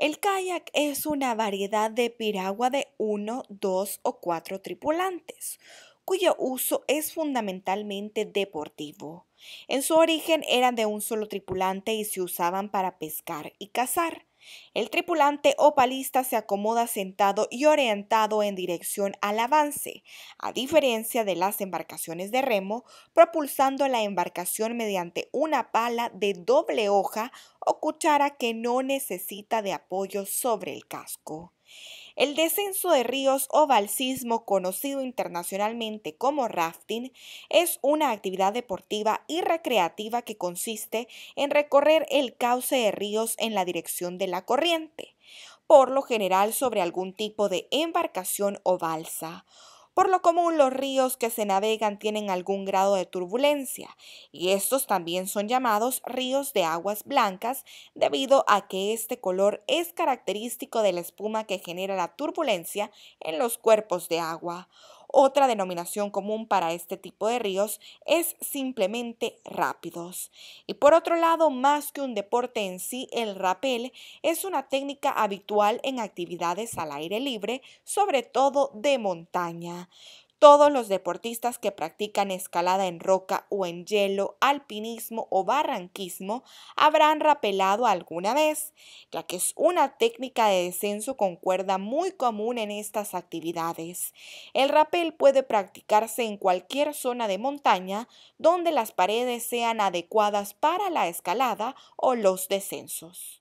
El kayak es una variedad de piragua de uno, dos o cuatro tripulantes, cuyo uso es fundamentalmente deportivo. En su origen eran de un solo tripulante y se usaban para pescar y cazar. El tripulante o palista se acomoda sentado y orientado en dirección al avance, a diferencia de las embarcaciones de remo, propulsando la embarcación mediante una pala de doble hoja o cuchara que no necesita de apoyo sobre el casco. El descenso de ríos o balsismo, conocido internacionalmente como rafting, es una actividad deportiva y recreativa que consiste en recorrer el cauce de ríos en la dirección de la corriente, por lo general sobre algún tipo de embarcación o balsa. Por lo común, los ríos que se navegan tienen algún grado de turbulencia y estos también son llamados ríos de aguas blancas debido a que este color es característico de la espuma que genera la turbulencia en los cuerpos de agua. Otra denominación común para este tipo de ríos es simplemente rápidos. Y por otro lado, más que un deporte en sí, el rapel es una técnica habitual en actividades al aire libre, sobre todo de montaña todos los deportistas que practican escalada en roca o en hielo, alpinismo o barranquismo habrán rapelado alguna vez, ya que es una técnica de descenso con cuerda muy común en estas actividades. El rapel puede practicarse en cualquier zona de montaña donde las paredes sean adecuadas para la escalada o los descensos.